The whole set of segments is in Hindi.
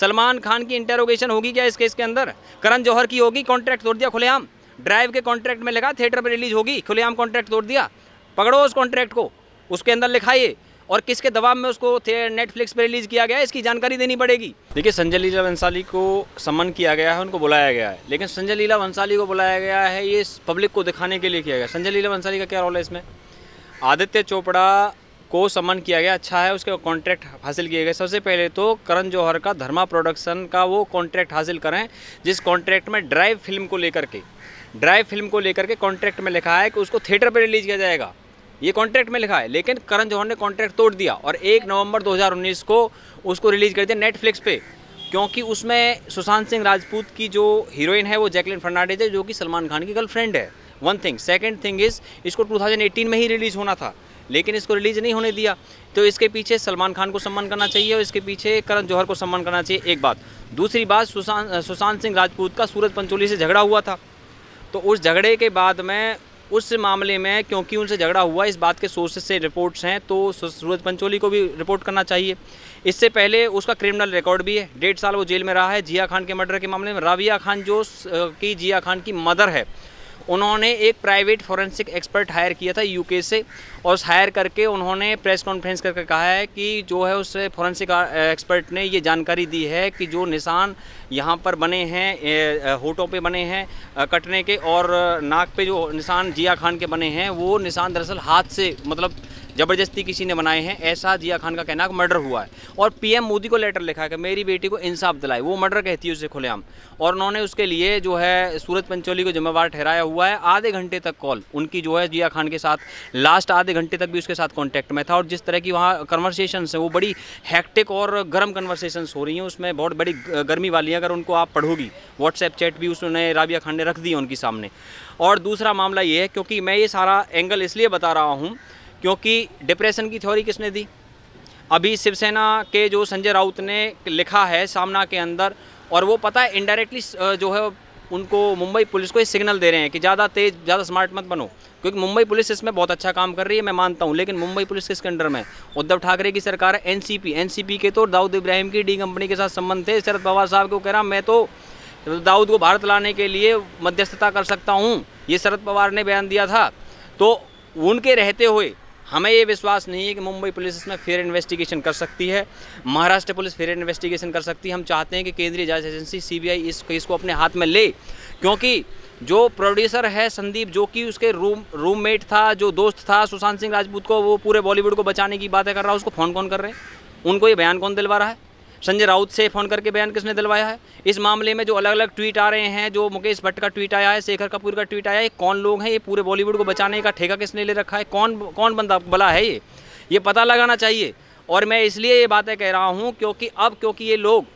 सलमान खान की इंटेरोगेशन होगी क्या इस केस के अंदर करण जौहर की होगी कॉन्ट्रैक्ट तोड़ दिया खुलेआम ड्राइव के कॉन्ट्रैक्ट में लिखा थिएटर पर रिलीज होगी खुलेआम कॉन्ट्रैक्ट तोड़ दिया पकड़ो उस कॉन्ट्रैक्ट को उसके अंदर लिखाइए और किसके दबाव में उसको नेटफ्लिक्स पर रिलीज़ किया गया है इसकी जानकारी देनी पड़ेगी देखिए संजय लीला वंसाली को समन किया गया है उनको बुलाया गया है लेकिन संजय लीला वंसाली को बुलाया गया है ये पब्लिक को दिखाने के लिए किया गया संजय लीला वंसाली का क्या रोल है इसमें आदित्य चोपड़ा को सम्मान किया गया अच्छा है उसके कॉन्ट्रैक्ट हासिल किए गए सबसे पहले तो करण जौहर का धर्मा प्रोडक्शन का वो कॉन्ट्रैक्ट हासिल करें जिस कॉन्ट्रैक्ट में ड्राइव फिल्म को लेकर के ड्राइव फिल्म को लेकर के कॉन्ट्रैक्ट में लिखा है कि उसको थिएटर पर रिलीज किया जाएगा ये कॉन्ट्रैक्ट में लिखा है लेकिन करण जौहर ने कॉन्ट्रैक्ट तोड़ दिया और एक नवंबर 2019 को उसको रिलीज़ कर दिया नेटफ्लिक्स पे क्योंकि उसमें सुशांत सिंह राजपूत की जो हीरोइन है वो जैकलिन फर्नांडिज है जो कि सलमान खान की गर्लफ्रेंड है one thing second thing is इसको 2018 में ही रिलीज़ होना था लेकिन इसको रिलीज़ नहीं होने दिया तो इसके पीछे सलमान खान को सम्मान करना चाहिए और इसके पीछे करण जौहर को सम्मान करना चाहिए एक बात दूसरी बात सुशांत सुशांत सिंह राजपूत का सूरज पंचोली से झगड़ा हुआ था तो उस झगड़े के बाद में उस मामले में क्योंकि उनसे झगड़ा हुआ इस बात के सोर्सेज से रिपोर्ट्स हैं तो सूरज पंचोली को भी रिपोर्ट करना चाहिए इससे पहले उसका क्रिमिनल रिकॉर्ड भी है डेढ़ साल वो जेल में रहा है जिया खान के मर्डर के मामले में राबिया खान जो की जिया खान की मदर है उन्होंने एक प्राइवेट फॉरेंसिक एक्सपर्ट हायर किया था यूके से और हायर करके उन्होंने प्रेस कॉन्फ्रेंस करके कहा है कि जो है उस फॉरेंसिक एक्सपर्ट ने ये जानकारी दी है कि जो निशान यहाँ पर बने हैं होटों पे बने हैं कटने के और नाक पे जो निशान जिया खान के बने हैं वो निशान दरअसल हाथ से मतलब ज़बरदस्ती किसी ने बनाए हैं ऐसा जिया खान का कहना कि मर्डर हुआ है और पीएम मोदी को लेटर लिखा है कि मेरी बेटी को इंसाफ दिलाए वो मर्डर कहती है उसे खुलेआम और उन्होंने उसके लिए जो है सूरज पंचोली को जिम्मेवार ठहराया हुआ है आधे घंटे तक कॉल उनकी जो है जिया खान के साथ लास्ट आधे घंटे तक भी उसके साथ कॉन्टैक्ट में था और जिस तरह की वहाँ कन्वर्सेशन है वो बड़ी हैक्टिक और गर्म कन्वर्सेशन हो रही हैं उसमें बहुत बड़ी गर्मी वाली है अगर उनको आप पढ़ोगी व्हाट्सएप चैट भी उसने राबिया खान ने रख दी उनके सामने और दूसरा मामला ये है क्योंकि मैं ये सारा एंगल इसलिए बता रहा हूँ क्योंकि डिप्रेशन की थ्योरी किसने दी अभी शिवसेना के जो संजय राउत ने लिखा है सामना के अंदर और वो पता है इनडायरेक्टली जो है उनको मुंबई पुलिस को ये सिग्नल दे रहे हैं कि ज़्यादा तेज़ ज़्यादा स्मार्ट मत बनो क्योंकि मुंबई पुलिस इसमें बहुत अच्छा काम कर रही है मैं मानता हूँ लेकिन मुंबई पुलिस किसके अंडर में उद्धव ठाकरे की सरकार है एनसीपी एनसीपी के तो दाऊद इब्राहिम की डी कंपनी के साथ संबंध थे शरद पवार साहब को कह रहा मैं तो दाऊद को भारत लाने के लिए मध्यस्थता कर सकता हूँ ये शरद पवार ने बयान दिया था तो उनके रहते हुए हमें ये विश्वास नहीं है कि मुंबई पुलिस इसमें फेयर इन्वेस्टिगेशन कर सकती है महाराष्ट्र पुलिस फेयर इन्वेस्टिगेशन कर सकती है हम चाहते हैं कि केंद्रीय जांच एजेंसी सीबीआई इस केस को अपने हाथ में ले क्योंकि जो प्रोड्यूसर है संदीप जो कि उसके रूम रूममेट था जो दोस्त था सुशांत सिंह राजपूत को वो पूरे बॉलीवुड को बचाने की बातें कर रहा है उसको फ़ोन कौन कर रहे हैं उनको ये बयान कौन दिलवा रहा है संजय राउत से फ़ोन करके बयान किसने दिलवाया है इस मामले में जो अलग अलग ट्वीट आ रहे हैं जो मुकेश भट्ट का ट्वीट आया है शेखर कपूर का ट्वीट आया है कौन लोग हैं ये पूरे बॉलीवुड को बचाने का ठेका किसने ले रखा है कौन कौन बंदा बला है ये ये पता लगाना चाहिए और मैं इसलिए ये बातें कह रहा हूँ क्योंकि अब क्योंकि ये लोग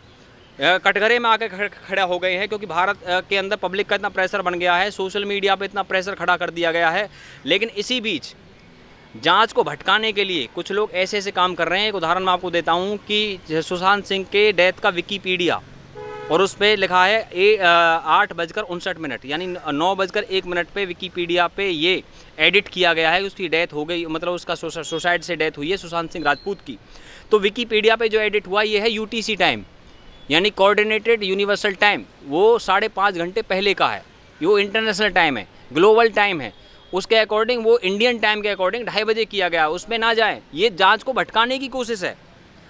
कटघरे में आकर खड़ा हो गए हैं क्योंकि भारत के अंदर पब्लिक का इतना प्रेशर बन गया है सोशल मीडिया पे इतना प्रेशर खड़ा कर दिया गया है लेकिन इसी बीच जांच को भटकाने के लिए कुछ लोग ऐसे ऐसे काम कर रहे हैं एक उदाहरण मैं आपको देता हूँ कि सुशांत सिंह के डेथ का विकीपीडिया और उस पर लिखा है ए आठ बजकर उनसठ मिनट यानी नौ बजकर एक मिनट पे विकीपीडिया पे ये एडिट किया गया है उसकी डेथ हो गई मतलब उसका सुसाइड से डेथ हुई है सुशांत सिंह राजपूत की तो विकीपीडिया पे जो एडिट हुआ ये है यूटीसी टाइम यानी कोऑर्डिनेटेड यूनिवर्सल टाइम वो साढ़े पाँच घंटे पहले का है वो इंटरनेशनल टाइम है ग्लोबल टाइम है उसके अकॉर्डिंग वो इंडियन टाइम के अकॉर्डिंग ढाई बजे किया गया उसमें ना जाए ये जाँच को भटकाने की कोशिश है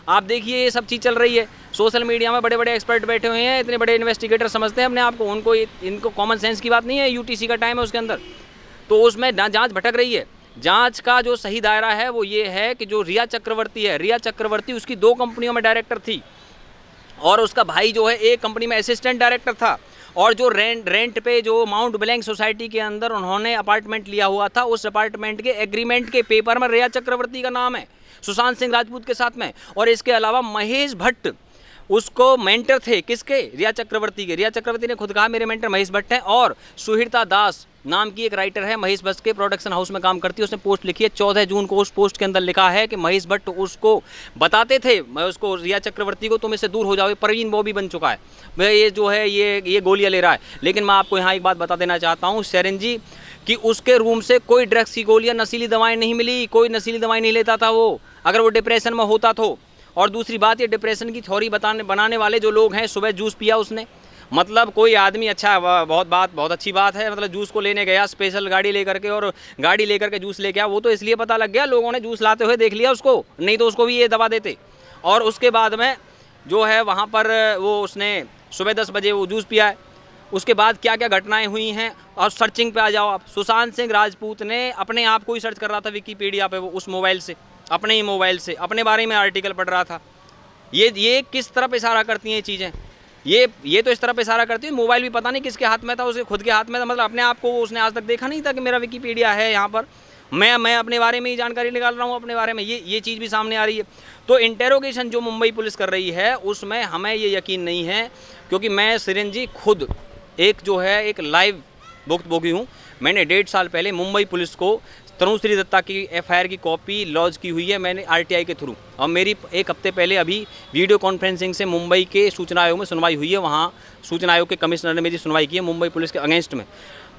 आप देखिए ये सब चीज़ चल रही है सोशल मीडिया में बड़े बड़े एक्सपर्ट बैठे हुए हैं इतने बड़े इन्वेस्टिगेटर समझते हैं अपने आप को उनको इनको कॉमन सेंस की बात नहीं है यूटीसी का टाइम है उसके अंदर तो उसमें जाँच भटक रही है जांच का जो सही दायरा है वो ये है कि जो रिया चक्रवर्ती है रिया चक्रवर्ती उसकी दो कंपनियों में डायरेक्टर थी और उसका भाई जो है एक कंपनी में असिस्टेंट डायरेक्टर था और जो रेंट रेंट पे जो माउंट ब्लैंक सोसाइटी के अंदर उन्होंने अपार्टमेंट लिया हुआ था उस अपार्टमेंट के एग्रीमेंट के पेपर में रिया चक्रवर्ती का नाम है सुशांत सिंह राजपूत के साथ में और इसके अलावा महेश भट्ट उसको मेंटर थे किसके रिया चक्रवर्ती के रिया चक्रवर्ती ने खुद कहा मेरे मेंटर महेश भट्ट हैं और सुहिरता दास नाम की एक राइटर है महेश भट्ट के प्रोडक्शन हाउस में काम करती है उसने पोस्ट लिखी है चौदह जून को उस पोस्ट के अंदर लिखा है कि महेश भट्ट उसको बताते थे मैं उसको रिया चक्रवर्ती को तुम इससे दूर हो जाओ प्रवीण बॉबी बन चुका है मैं ये जो है ये ये गोलियाँ ले रहा है लेकिन मैं आपको यहाँ एक बात बता देना चाहता हूँ शैरन जी कि उसके रूम से कोई ड्रग्स की गोलियाँ नशीली दवाएँ नहीं मिली कोई नशीली दवाएँ नहीं लेता था वो अगर वो डिप्रेशन में होता तो और दूसरी बात ये डिप्रेशन की थ्योरी बताने बनाने वाले जो लोग हैं सुबह जूस पिया उसने मतलब कोई आदमी अच्छा बहुत बात बहुत अच्छी बात है मतलब जूस को लेने गया स्पेशल गाड़ी लेकर के और गाड़ी लेकर के जूस ले गया वो तो इसलिए पता लग गया लोगों ने जूस लाते हुए देख लिया उसको नहीं तो उसको भी ये दवा देते और उसके बाद में जो है वहाँ पर वो उसने सुबह दस बजे वो जूस पिया है उसके बाद क्या क्या घटनाएं हुई हैं और सर्चिंग पे आ जाओ आप सुशांत सिंह राजपूत ने अपने आप को ही सर्च कर रहा था विकीपीडिया पे वो उस मोबाइल से अपने ही मोबाइल से अपने बारे में आर्टिकल पढ़ रहा था ये ये किस तरफ इशारा करती हैं ये चीज़ें ये ये तो इस पर इशारा करती है मोबाइल भी पता नहीं किसके हाथ में था उसके खुद के हाथ में था मतलब अपने आप को उसने आज तक देखा नहीं था कि मेरा विकीपीडिया है यहाँ पर मैं मैं अपने बारे में ही जानकारी निकाल रहा हूँ अपने बारे में ये ये चीज़ भी सामने आ रही है तो इंटेरोगेशन जो मुंबई पुलिस कर रही है उसमें हमें ये यकीन नहीं है क्योंकि मैं सिरन जी खुद एक जो है एक लाइव भोगी हूँ मैंने डेढ़ साल पहले मुंबई पुलिस को तरुण श्री दत्ता की एफआईआर की कॉपी लॉन्च की हुई है मैंने आरटीआई के थ्रू और मेरी एक हफ्ते पहले अभी वीडियो कॉन्फ्रेंसिंग से मुंबई के सूचना आयोग में सुनवाई हुई है वहाँ सूचना आयोग के कमिश्नर ने मेरी सुनवाई की है मुंबई पुलिस के अगेंस्ट में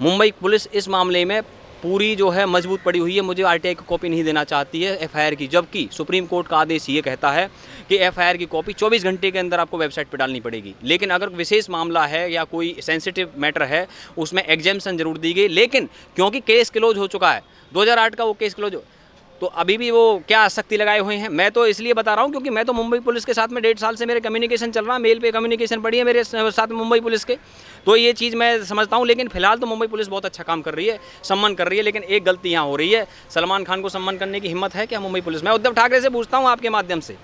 मुंबई पुलिस इस मामले में पूरी जो है मजबूत पड़ी हुई है मुझे आरटीआई की कॉपी नहीं देना चाहती है एफआईआर की जबकि सुप्रीम कोर्ट का आदेश ये कहता है कि एफआईआर की कॉपी 24 घंटे के अंदर आपको वेबसाइट पर डालनी पड़ेगी लेकिन अगर विशेष मामला है या कोई सेंसिटिव मैटर है उसमें एग्जामेशन जरूर दी गई लेकिन क्योंकि केस क्लोज हो चुका है 2008 का वो केस क्लोज तो अभी भी वो क्या आसक्ति लगाए हुए हैं मैं तो इसलिए बता रहा हूँ क्योंकि मैं तो मुंबई पुलिस के साथ में डेढ़ साल से मेरे कम्युनिकेशन चल रहा है मेल पे कम्युनिकेशन पड़ी है मेरे साथ मुंबई पुलिस के तो ये चीज़ मैं समझता हूँ लेकिन फिलहाल तो मुंबई पुलिस बहुत अच्छा काम कर रही है सम्मान कर रही है लेकिन एक गलती यहाँ हो रही है सलमान खान को सम्मान करने की हिम्मत है क्या मुंबई पुलिस मैं उद्धव ठाकरे से पूछता हूँ आपके माध्यम से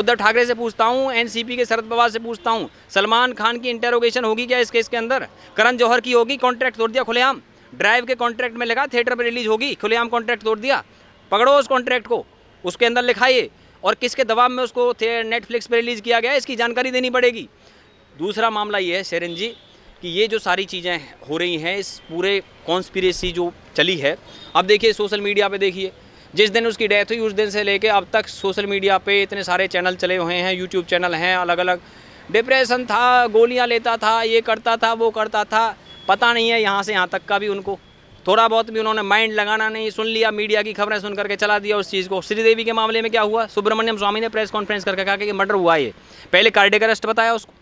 उद्धव ठाकरे से पूछता हूँ एन के शरद पवार से पूछता हूँ सलमान खान की इंटेरोगेशन होगी क्या इस केस के अंदर करण जौहर की होगी कॉन्ट्रैक्ट तोड़ दिया खुलेआम ड्राइव के कॉन्ट्रैक्ट में लगा थिएटर पर रिलीज होगी खुलेआम कॉन्ट्रैक्ट तोड़ दिया पकड़ो उस कॉन्ट्रैक्ट को उसके अंदर लिखाइए और किसके दबाव में उसको नेटफ्लिक्स पर रिलीज़ किया गया इसकी जानकारी देनी पड़ेगी दूसरा मामला ये है शेरन जी कि ये जो सारी चीज़ें हो रही हैं इस पूरे कॉन्स्पिरेसी जो चली है अब देखिए सोशल मीडिया पे देखिए जिस दिन उसकी डेथ हुई उस दिन से लेके अब तक सोशल मीडिया पे इतने सारे चैनल चले हुए हैं यूट्यूब चैनल हैं अलग अलग डिप्रेशन था गोलियां लेता था ये करता था वो करता था पता नहीं है यहाँ से यहाँ तक का भी उनको थोड़ा बहुत भी उन्होंने माइंड लगाना नहीं सुन लिया मीडिया की खबरें सुन करके चला दिया उस चीज़ को श्रीदेवी के मामले में क्या हुआ सुब्रमण्यम स्वामी ने प्रेस कॉन्फ्रेंस करके कहा कि मर्डर हुआ ये पहले कार्डिक अरेस्ट बताया उसको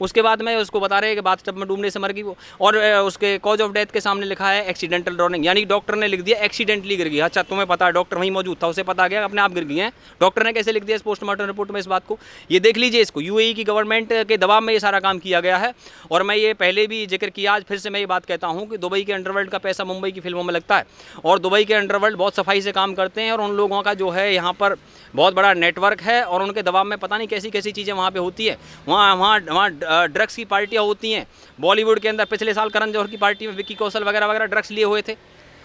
उसके बाद में उसको बता रहे हैं कि बात में डूबने से मर गई वो और उसके कॉज ऑफ डेथ के सामने लिखा है एक्सीडेंटल ड्रॉनिंग यानी डॉक्टर ने लिख दिया एक्सीडेंटली गिर गई अच्छा तुम्हें पता है डॉक्टर वहीं मौजूद था उसे पता गया अपने आप गिर गई हैं डॉक्टर ने कैसे लिख दिया इस पोस्टमार्टम रिपोर्ट में इस बात को ये देख लीजिए इसको यू e की गवर्नमेंट के दबाव में ये सारा काम किया गया है और मैं ये पहले भी जिक्र किया आज फिर से मैं ये बात कहता हूँ कि दुबई के अंडरवर्ल्ड का पैसा मुंबई की फिल्मों में लगता है और दुबई के अंडरवर्ल्ड बहुत सफाई से काम करते हैं और उन लोगों का जो है यहाँ पर बहुत बड़ा नेटवर्क है और उनके दबाव में पता नहीं कैसी कैसी चीज़ें वहाँ पर होती है वहाँ वहाँ वहाँ ड्रग्स की पार्टियाँ होती हैं बॉलीवुड के अंदर पिछले साल करण जौहर की पार्टी में विक्की कौशल वगैरह वगैरह ड्रग्स लिए हुए थे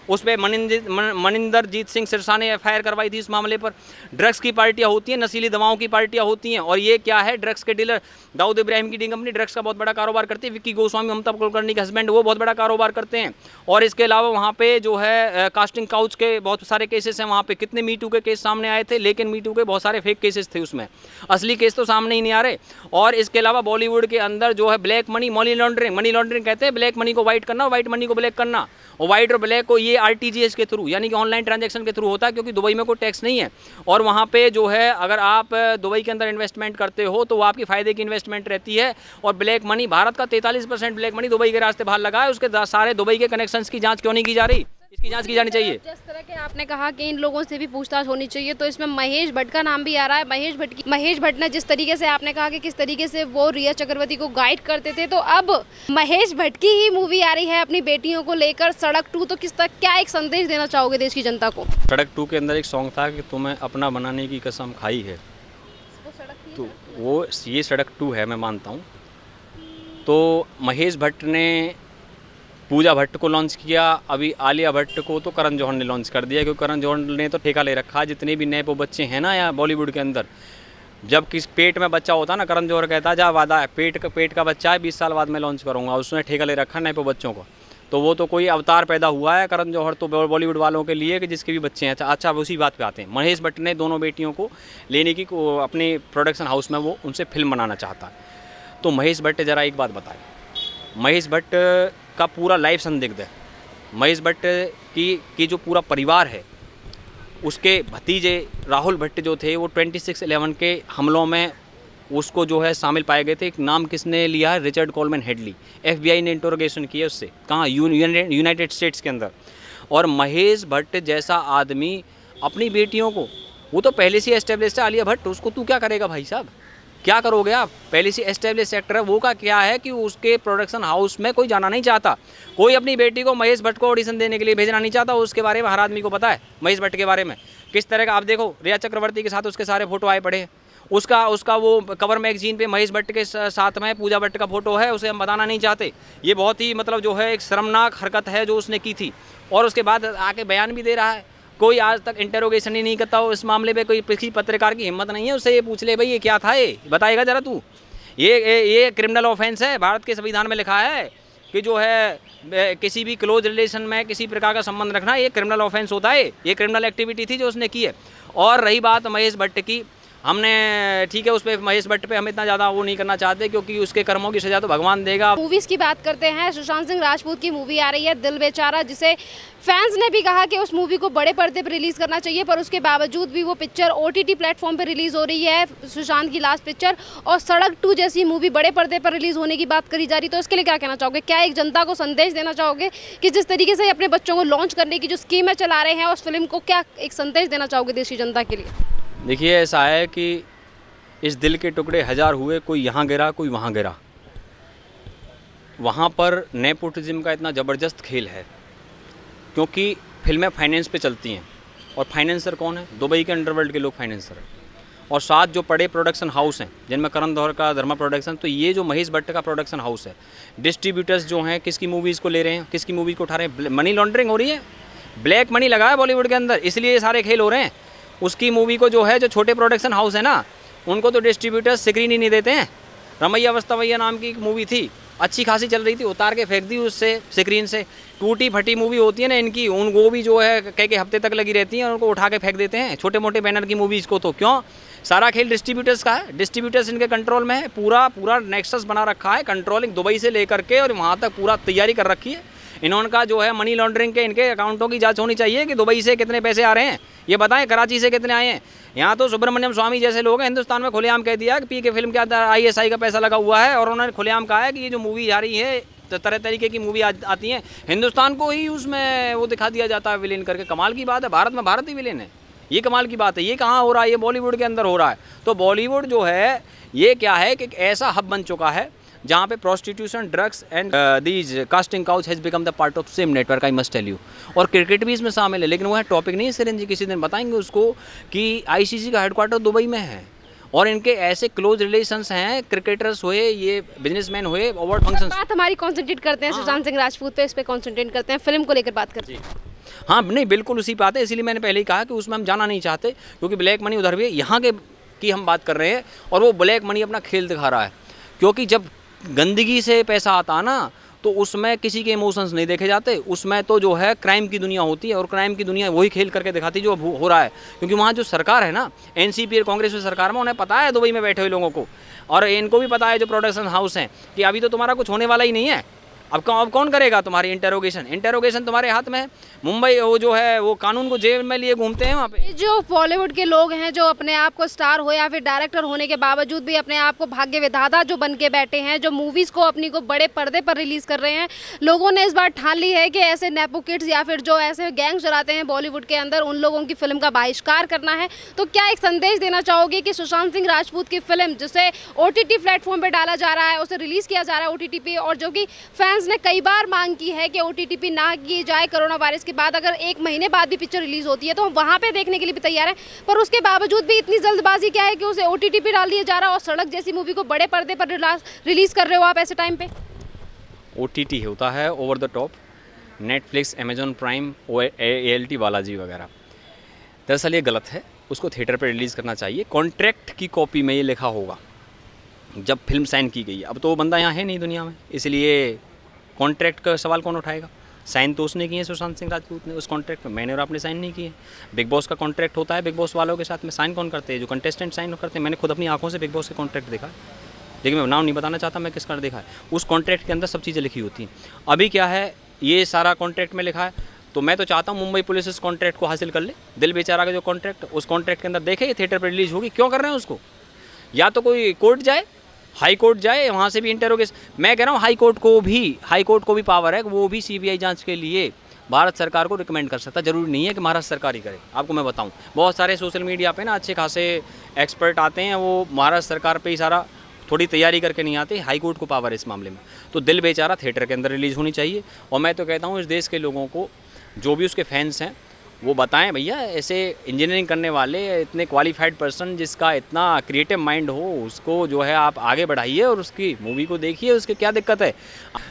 उस पर मनिंदर जीत सिंह सिरसा ने एफ करवाई थी इस मामले पर ड्रग्स की पार्टियाँ होती हैं नशीली दवाओं की पार्टियाँ होती हैं और ये क्या है ड्रग्स के डीलर दाऊद इब्राहिम की डी कंपनी ड्रग्स का बहुत बड़ा कारोबार करती है विक्की गोस्वामी ममता कुलकर्णी के हस्बैंड वो बहुत बड़ा कारोबार करते हैं और इसके अलावा वहाँ पर जो है कास्टिंग काउच के बहुत सारे केसेस हैं वहाँ पर कितने मीटू के केस सामने आए थे लेकिन मीटू के बहुत सारे फेक केसेस थे उसमें असली केस तो सामने ही नहीं आ रहे और इसके अलावा बॉलीवुड के अंदर जो है black money money laundering money laundering कहते हैं ब्लैक मनी को व्हाइट करना व्हाइट मनी को ब्लैक करना और व्हाइट और ब्लैक को ये ये आर के थ्रू यानी कि ऑनलाइन ट्रांजेक्शन के थ्रू होता है क्योंकि दुबई में कोई टैक्स नहीं है और वहाँ पर जो है अगर आप दुबई के अंदर इन्वेस्टमेंट करते हो तो वो आपकी फ़ायदे की इन्वेस्टमेंट रहती है और ब्लैक मनी भारत का तैंतालीस ब्लैक मनी दुबई के रास्ते बाहर लगा है उसके सारे दुबई के कनेक्शन की जाँच क्यों नहीं की जा रही इसकी जांच की जानी चाहिए जिस तरह के आपने कहा कि इन लोगों से भी पूछताछ होनी चाहिए तो इसमें महेश भट्ट का नाम भी आ रहा है महेश भट्ट की महेश भट्ट ने जिस तरीके से आपने कहा कि किस तरीके से वो रिया चक्रवर्ती को गाइड करते थे तो अब महेश भट्ट की ही मूवी आ रही है अपनी बेटियों को लेकर सड़क टू तो किस तरह क्या एक संदेश देना चाहोगे देश की जनता को सड़क टू के अंदर एक सॉन्ग था की तुम्हें अपना बनाने की कसम खाई है तो वो ये सड़क टू है मैं मानता हूँ तो महेश भट्ट ने पूजा भट्ट को लॉन्च किया अभी आलिया भट्ट को तो करण जौहर ने लॉन्च कर दिया क्योंकि करण जौहर ने तो ठेका ले रखा है जितने भी नए पो बच्चे हैं ना यहाँ बॉलीवुड के अंदर जब किस पेट में बच्चा होता ना करण जौहर कहता है जा वादा है पेट का पेट का बच्चा है बीस साल बाद मैं लॉन्च करूँगा उसने ठेका ले रखा नए पो बच्चों को तो वो तो कोई अवतार पैदा हुआ है करण जौहर तो बॉलीवुड वालों के लिए कि जिसके भी बच्चे हैं अच्छा अच्छा उसी बात पे आते हैं महेश भट्ट ने दोनों बेटियों को लेने की अपने प्रोडक्शन हाउस में वो उनसे फिल्म बनाना चाहता है तो महेश भट्ट ज़रा एक बात बताएं महेश भट्ट का पूरा लाइफ संदिग्ध है महेश भट्ट की की जो पूरा परिवार है उसके भतीजे राहुल भट्ट जो थे वो ट्वेंटी सिक्स एलेवन के हमलों में उसको जो है शामिल पाए गए थे एक नाम किसने लिया है रिचर्ड कॉलमैन हेडली एफबीआई ने इंटोरोगेशन किया उससे कहाँ यूनाइटेड स्टेट्स के अंदर और महेश भट्ट जैसा आदमी अपनी बेटियों को वो तो पहले से ही इस्टेब्लिश है आलिया भट्ट उसको तू क्या करेगा भाई साहब क्या करोगे आप पहले से एस्टेब्लिश सेक्टर है वो का क्या है कि उसके प्रोडक्शन हाउस में कोई जाना नहीं चाहता कोई अपनी बेटी को महेश भट्ट को ऑडिशन देने के लिए भेजना नहीं चाहता उसके बारे में हर आदमी को पता है महेश भट्ट के बारे में किस तरह का आप देखो रिया चक्रवर्ती के साथ उसके सारे फोटो आए पड़े हैं उसका उसका वो कवर मैगजीन पे महेश भट्ट के साथ में पूजा भट्ट का फोटो है उसे हम बताना नहीं चाहते ये बहुत ही मतलब जो है एक शर्मनाक हरकत है जो उसने की थी और उसके बाद आके बयान भी दे रहा है कोई आज तक इंटेरोगेशन ही नहीं करता हो इस मामले पे कोई किसी पत्रकार की हिम्मत नहीं है उससे ये पूछ ले भाई ये क्या था ये बताएगा ज़रा तू ये ये, ये क्रिमिनल ऑफेंस है भारत के संविधान में लिखा है कि जो है किसी भी क्लोज रिलेशन में किसी प्रकार का संबंध रखना ये क्रिमिनल ऑफेंस होता है ये क्रिमिनल एक्टिविटी थी जो उसने की है और रही बात महेश भट्ट की हमने ठीक है उस पर महेश भट्ट पे हम इतना ज़्यादा वो नहीं करना चाहते क्योंकि उसके कर्मों की सजा तो भगवान देगा मूवीज़ की बात करते हैं सुशांत सिंह राजपूत की मूवी आ रही है दिल बेचारा जिसे फैंस ने भी कहा कि उस मूवी को बड़े पर्दे पर रिलीज़ करना चाहिए पर उसके बावजूद भी वो पिक्चर ओ टी प्लेटफॉर्म पर रिलीज़ हो रही है सुशांत की लास्ट पिक्चर और सड़क टू जैसी मूवी बड़े पर्दे पर रिलीज़ होने की बात करी जा रही तो इसके लिए क्या कहना चाहोगे क्या एक जनता को संदेश देना चाहोगे कि जिस तरीके से अपने बच्चों को लॉन्च करने की जो स्कीमें चला रहे हैं उस फिल्म को क्या एक संदेश देना चाहोगे देशी जनता के लिए देखिए ऐसा है कि इस दिल के टुकड़े हज़ार हुए कोई यहाँ गिरा कोई वहाँ गिरा वहाँ पर नेपोटिज़म का इतना ज़बरदस्त खेल है क्योंकि फिल्में फाइनेंस पे चलती हैं और फाइनेंसर कौन है दुबई के अंडरवर्ल्ड के लोग फाइनेंसर हैं और साथ जो पड़े प्रोडक्शन हाउस हैं जिनमें करण दोहर का धर्मा प्रोडक्शन तो ये जो महेश भट्ट का प्रोडक्शन हाउस है डिस्ट्रीब्यूटर्स जो हैं किसकी मूवीज़ को ले रहे हैं किसकी मूवी को उठा रहे हैं मनी लॉन्ड्रिंग हो रही है ब्लैक मनी लगा है बॉलीवुड के अंदर इसलिए ये सारे खेल हो रहे हैं उसकी मूवी को जो है जो छोटे प्रोडक्शन हाउस है ना उनको तो डिस्ट्रीब्यूटर्स स्क्रीन ही नहीं देते हैं रमैया अवस्थावैया नाम की एक मूवी थी अच्छी खासी चल रही थी उतार के फेंक दी उससे स्क्रीन से टूटी फटी मूवी होती है ना इनकी उन वो भी जो है कह के हफ्ते तक लगी रहती हैं उनको उठा के फेंक देते हैं छोटे मोटे बैनर की मूवीज़ को तो क्यों सारा खेल डिस्ट्रीब्यूटर्स का है डिस्ट्रीब्यूटर्स इनके कंट्रोल में है पूरा पूरा नेक्सस बना रखा है कंट्रोलिंग दुबई से लेकर के और वहाँ तक पूरा तैयारी कर रखी है इन्होंने का जो है मनी लॉन्ड्रिंग के इनके अकाउंटों की जाँच होनी चाहिए कि दुबई से कितने पैसे आ रहे हैं ये बताएं कराची से कितने आए हैं यहाँ तो सुब्रमण्यम स्वामी जैसे लोग हैं हिंदुस्तान में खुलेआम कह दिया कि पी के फिल्म के अंदर आई का पैसा लगा हुआ है और उन्होंने खुलेआम कहा है कि ये जो मूवी आ रही है तो तरह तरीके की मूवी आती हैं हिंदुस्तान को ही उसमें वो दिखा दिया जाता है विलेन करके कमाल की बात है भारत में भारत ही विलेन है ये कमाल की बात है ये कहाँ हो रहा है ये बॉलीवुड के अंदर हो रहा है तो बॉलीवुड जो है ये क्या है कि ऐसा हब बन चुका है जहाँ पे prostitution drugs and these casting couch has become the part of same network I must tell you और क्रिकेट भी इसमें शामिल है लेकिन वो है टॉपिक नहीं सरन जी किसी दिन बताएंगे उसको कि आईसीसी का हेडक्वार्टर दुबई में है और इनके ऐसे क्लोज रिलेशंस हैं क्रिकेटर्स हुए ये बिजनेसमैन हुए अवार्ड अच्छा, फंक्शन बात हमारी कॉन्सेंट्रेट करते हैं हाँ। सुशांत सिंह राजपूत पे इस पर कॉन्सेंट्रेट करते हैं फिल्म को लेकर बात करते हैं हाँ नहीं बिल्कुल उसी पर आते हैं इसीलिए मैंने पहले ही कहा कि उसमें हम जाना नहीं चाहते क्योंकि ब्लैक मनी उधर भी यहाँ के की हम बात कर रहे हैं और वो ब्लैक मनी अपना खेल दिखा रहा है क्योंकि जब गंदगी से पैसा आता ना तो उसमें किसी के इमोशंस नहीं देखे जाते उसमें तो जो है क्राइम की दुनिया होती है और क्राइम की दुनिया वही खेल करके दिखाती जो हो रहा है क्योंकि वहाँ जो सरकार है ना एन और कांग्रेस की सरकार में उन्हें पता है दुबई में बैठे हुए लोगों को और इनको भी पता है जो प्रोडक्शन हाउस हैं कि अभी तो तुम्हारा कुछ होने वाला ही नहीं है अब अब कौन करेगा तुम्हारी इंटेरोगेशन इंटेरोगेशन तुम्हारे हाथ में है मुंबई वो जो है वो कानून को जेब में लिए घूमते हैं वहाँ पे जो बॉलीवुड के लोग हैं जो अपने आप को स्टार हो या फिर डायरेक्टर होने के बावजूद भी अपने आप को भाग्य विधाता जो बन के बैठे हैं जो मूवीज़ को अपनी को बड़े पर्दे पर रिलीज़ कर रहे हैं लोगों ने इस बार ठान ली है कि ऐसे नेपो किड्स या फिर जो ऐसे गैंग चलाते हैं बॉलीवुड के अंदर उन लोगों की फिल्म का बहिष्कार करना है तो क्या एक संदेश देना चाहोगे कि सुशांत सिंह राजपूत की फिल्म जिसे ओ टी प्लेटफॉर्म पर डाला जा रहा है उसे रिलीज़ किया जा रहा है ओ पे और जो कि फैंस एक्टर्स ने कई बार मांग की है कि ओ ना किए जाए कोरोना वायरस के बाद अगर एक महीने बाद भी पिक्चर रिलीज़ होती है तो हम वहाँ पर देखने के लिए भी तैयार हैं पर उसके बावजूद भी इतनी जल्दबाजी क्या है कि उसे ओ डाल दिया जा रहा है और सड़क जैसी मूवी को बड़े पर्दे पर रिलीज़ कर रहे हो आप ऐसे टाइम पर ओ होता है over the top Netflix Amazon Prime O L T Balaji वगैरह दरअसल ये गलत है उसको थिएटर पर रिलीज़ करना चाहिए कॉन्ट्रैक्ट की कॉपी में ये लिखा होगा जब फिल्म साइन की गई अब तो वो बंदा यहाँ है नहीं दुनिया में इसलिए कॉन्ट्रैक्ट का सवाल कौन उठाएगा साइन तो उसने किए सुशांत सिंह राजपूत ने उस कॉन्ट्रैक्ट में मैंने और आपने साइन नहीं किए बिग बॉस का कॉन्ट्रैक्ट होता है बिग बॉस वालों के साथ में साइन कौन करते हैं जो कंटेस्टेंट साइन करते हैं मैंने खुद अपनी आंखों से बिग बॉस के कॉन्ट्रैक्ट देखा है लेकिन मैं नाम नहीं बताना चाहता मैं किसका देखा है उस कॉन्ट्रैक्ट के अंदर सब चीज़ें लिखी होती हैं अभी क्या है ये सारा कॉन्ट्रैक्ट में लिखा है तो मैं तो चाहता हूँ मुंबई पुलिस इस कॉन्ट्रैक्ट को हासिल कर ले दिल बेचारा का जो कॉन्ट्रैक्ट उस कॉन्ट्रैक्ट के अंदर देखे ये थिएटर पर रिलीज होगी क्यों कर रहे हैं उसको या तो कोई कोर्ट जाए हाई कोर्ट जाए वहाँ से भी इंटरोगेशन मैं कह रहा हूँ हाई कोर्ट को भी हाई कोर्ट को भी पावर है वो भी सीबीआई जांच के लिए भारत सरकार को रिकमेंड कर सकता जरूरी नहीं है कि महाराष्ट्र सरकार ही करे आपको मैं बताऊँ बहुत सारे सोशल मीडिया पे ना अच्छे खासे एक्सपर्ट आते हैं वो महाराष्ट्र सरकार पर ही सारा थोड़ी तैयारी करके नहीं आते हाई कोर्ट को पावर है इस मामले में तो दिल बेचारा थिएटर के अंदर रिलीज़ होनी चाहिए और मैं तो कहता हूँ इस देश के लोगों को जो भी उसके फैंस हैं वो बताएं भैया ऐसे इंजीनियरिंग करने वाले इतने क्वालिफाइड पर्सन जिसका इतना क्रिएटिव माइंड हो उसको जो है आप आगे बढ़ाइए और उसकी मूवी को देखिए उसकी क्या दिक्कत है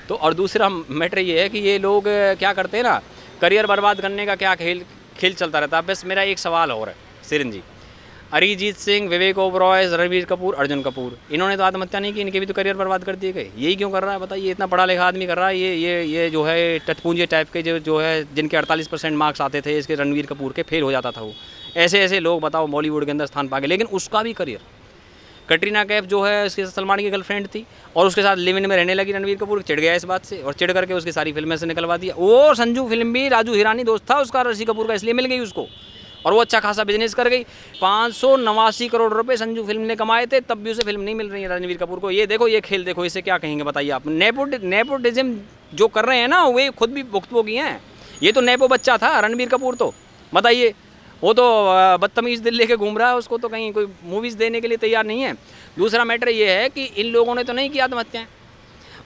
तो और दूसरा मैटर ये है कि ये लोग क्या करते हैं ना करियर बर्बाद करने का क्या खेल खेल चलता रहता है बस मेरा एक सवाल और है सिरन जी अरिजीत सिंह विवेक ओबरॉय रणवीर कपूर अर्जुन कपूर इन्होंने तो आत्महत्या नहीं की इनके भी तो करियर बर्बाद कर दिए गए यही क्यों कर रहा है बताइए इतना पढ़ा लिखा आदमी कर रहा है ये ये ये जो है टटपूंजे टाइप के जो जो है जिनके अड़तालीस परसेंट मार्क्स आते थे इसके रणवीर कपूर के फेल हो जाता था वो ऐसे ऐसे लोग बताओ बॉलीवुड के अंदर स्थान पा गए लेकिन उसका भी करियर कटरीना कैफ जो है उसके सलमान की गर्लफ्रेंड थी और उसके साथ लिविन में रहने लगी रणवीर कपूर चिड़ गया इस बात से और चिड़ करके उसकी सारी फिल्में से निकलवा दिया वो संजू फिल्म भी राजू हिरानी दोस्त था उसका ऋषि कपूर का इसलिए मिल गई उसको और वो अच्छा खासा बिजनेस कर गई पाँच करोड़ रुपए संजू फिल्म ने कमाए थे तब भी उसे फिल्म नहीं मिल रही है रणवीर कपूर को ये देखो ये खेल देखो इसे क्या कहेंगे बताइए आप नेपो नेपोटिज्म जो कर रहे हैं ना वे खुद भी भुक्तभोगी हैं ये तो नेपो बच्चा था रणबीर कपूर तो बताइए वो तो बदतमीज़ दिल लेके घूम रहा है उसको तो कहीं कोई मूवीज़ देने के लिए तैयार नहीं है दूसरा मैटर ये है कि इन लोगों ने तो नहीं किया आत्महत्याएँ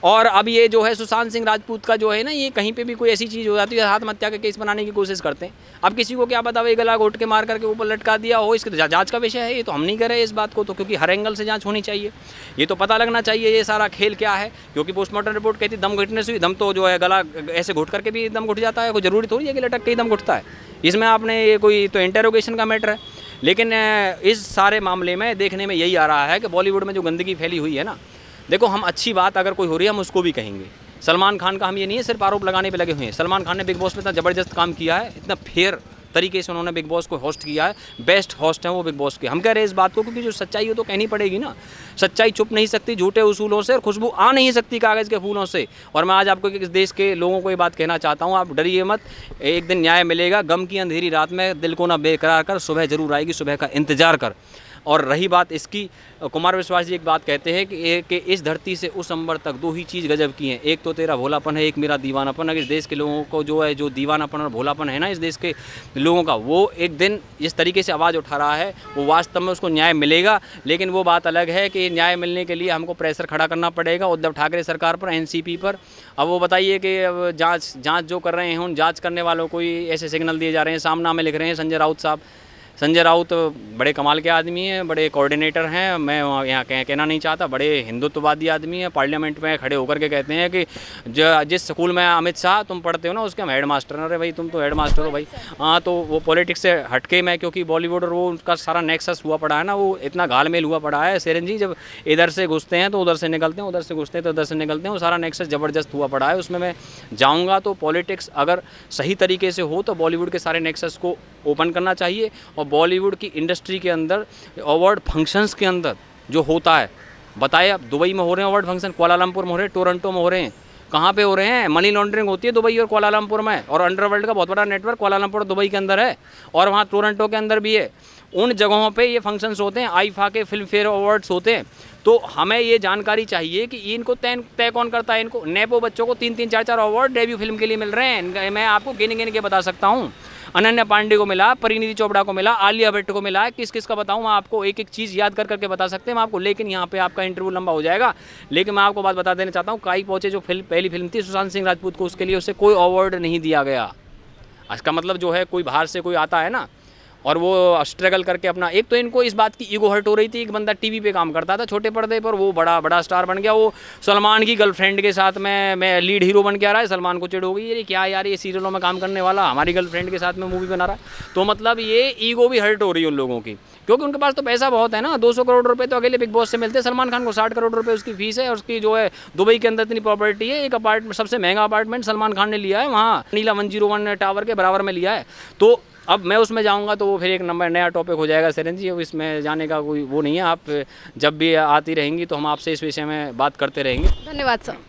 और अब ये जो है सुशांत सिंह राजपूत का जो है ना ये कहीं पे भी कोई ऐसी चीज़ हो जाती है आत्महत्या का केस बनाने की कोशिश करते हैं अब किसी को क्या बतावे गला घोट के मार करके ऊपर लटका दिया हो इसके तो जांच का विषय है ये तो हम नहीं रहे इस बात को तो क्योंकि हर एंगल से जाँच होनी चाहिए ये तो पता लगना चाहिए ये सारा खेल क्या है क्योंकि पोस्टमार्टम रिपोर्ट कहती दम घुटने से दम तो जो है गला ऐसे घुट करके भी दम घुट जाता है कोई ज़रूरी थोड़ी है कि लटक के ही दम घुटता है इसमें आपने ये कोई तो इंटेरोगेशन का मैटर है लेकिन इस सारे मामले में देखने में यही आ रहा है कि बॉलीवुड में जो गंदगी फैली हुई है ना देखो हम अच्छी बात अगर कोई हो रही है हम उसको भी कहेंगे सलमान खान का हम ये नहीं है सिर्फ आरोप लगाने पे लगे हुए हैं सलमान खान ने बिग बॉस में इतना ज़बरदस्त काम किया है इतना फेयर तरीके से उन्होंने बिग बॉस को होस्ट किया है बेस्ट होस्ट है वो बिग बॉस के हम कह रहे हैं इस बात को क्योंकि जो सच्चाई हो तो कहनी पड़ेगी ना सच्चाई छुप नहीं सकती झूठे उसूलों से और खुशबू आ नहीं सकती कागज़ के फूलों से और मैं आज आपको इस देश के लोगों को ये बात कहना चाहता हूँ आप डरिए मत एक दिन न्याय मिलेगा गम की अंधेरी रात में दिल को ना बेकरार कर सुबह जरूर आएगी सुबह का इंतजार कर और रही बात इसकी कुमार विश्वास जी एक बात कहते हैं कि, कि इस धरती से उस अंबर तक दो ही चीज़ गजब की हैं एक तो तेरा भोलापन है एक मेरा दीवानापन अगर इस देश के लोगों को जो है जो दीवानापन और भोलापन है ना इस देश के लोगों का वो एक दिन जिस तरीके से आवाज़ उठा रहा है वो वास्तव में उसको न्याय मिलेगा लेकिन वो बात अलग है कि न्याय मिलने के लिए हमको प्रेशर खड़ा करना पड़ेगा उद्धव ठाकरे सरकार पर एन पर अब वो बताइए कि जाँच जाँच जो कर रहे हैं उन जाँच करने वालों को ही ऐसे सिग्नल दिए जा रहे हैं सामना में लिख रहे हैं संजय राउत साहब संजय राउत बड़े कमाल के आदमी हैं बड़े कोऑर्डिनेटर हैं मैं यहाँ कह, कहना नहीं चाहता बड़े हिंदुत्ववादी आदमी हैं पार्लियामेंट में खड़े होकर के कहते हैं कि जो जिस स्कूल में अमित शाह तुम पढ़ते हो ना उसके हम हेड मास्टर अरे भाई तुम तो हेड मास्टर हो भाई हाँ तो वो पॉलिटिक्स से हटके मैं क्योंकि बॉलीवुड और वो उनका सारा नेक्सस हुआ पड़ा है ना वो इतना घाल मेल हुआ पड़ा है सेरन जी जब इधर से घुसते हैं तो उधर से निकलते हैं उधर से घुसते हैं तो उधर से निकलते हैं वो सारा नेक्सस ज़बरदस्त हुआ पड़ा है उसमें मैं जाऊँगा तो पॉलिटिक्स अगर सही तरीके से हो तो बॉलीवुड के सारे नेक्सस को ओपन करना चाहिए और बॉलीवुड की इंडस्ट्री के अंदर अवार्ड फंक्शंस के अंदर जो होता है बताए आप दुबई में हो रहे हैं अवार्ड फंक्शन कोलालमपुर में हो रहे हैं टोरंटो में हो रहे हैं कहाँ पे हो रहे हैं मनी लॉन्ड्रिंग होती है दुबई और कोलालमपुर में और अंडरवर्ल्ड का बहुत बड़ा नेटवर्क कोलालमपुर दुबई के अंदर है और वहाँ टोरंटो के अंदर भी है उन जगहों पे ये फंक्शंस होते हैं आईफा के फिल्म फेयर अवार्ड्स होते हैं तो हमें ये जानकारी चाहिए कि इनको तय तय कौन करता है इनको नेपो बच्चों को तीन तीन चार चार अवार्ड डेब्यू फिल्म के लिए मिल रहे हैं मैं आपको गिन गिन के बता सकता हूँ अनन्या पांडे को मिला परिणीति चोपड़ा को मिला आलिया भट्ट को मिला किस किस का बताऊँ मैं आपको एक एक चीज़ याद कर करके बता सकते हैं आपको लेकिन यहाँ पर आपका इंटरव्यू लंबा हो जाएगा लेकिन मैं आपको बात बता देना चाहता हूँ काई पहुँचे जो फिल्म पहली फिल्म थी सुशांत सिंह राजपूत को उसके लिए उसे कोई अवार्ड नहीं दिया गया इसका मतलब जो है कोई बाहर से कोई आता है ना और वो स्ट्रगल करके अपना एक तो इनको इस बात की ईगो हर्ट हो रही थी एक बंदा टीवी पे काम करता था छोटे पर्दे पर वो बड़ा बड़ा स्टार बन गया वो सलमान की गर्लफ्रेंड के साथ में मैं लीड हीरो बन के आ रहा है सलमान को चिड़ हो गई ये क्या यार ये सीरियलों में काम करने वाला हमारी गर्लफ्रेंड के साथ में मूवी बना रहा है तो मतलब ये ईगो भी हर्ट हो रही है उन लोगों की क्योंकि उनके पास तो पैसा बहुत है ना दो करोड़ रुपये तो अकेले बिग बॉस से मिलते हैं सलमान खान को साठ करोड़ रुपये उसकी फीस है और उसकी जो है दुबई के अंदर इतनी प्रॉपर्टी है एक अपार्टमेंट सबसे महंगा अपार्टमेंट सलमान खान ने लिया है वहाँ नीला वन जीरो वन टावर के बराबर में लिया है तो अब मैं उसमें जाऊँगा तो वो फिर एक नंबर नया टॉपिक हो जाएगा सरन जी अब इसमें जाने का कोई वो नहीं है आप जब भी आती रहेंगी तो हम आपसे इस विषय में बात करते रहेंगे धन्यवाद सर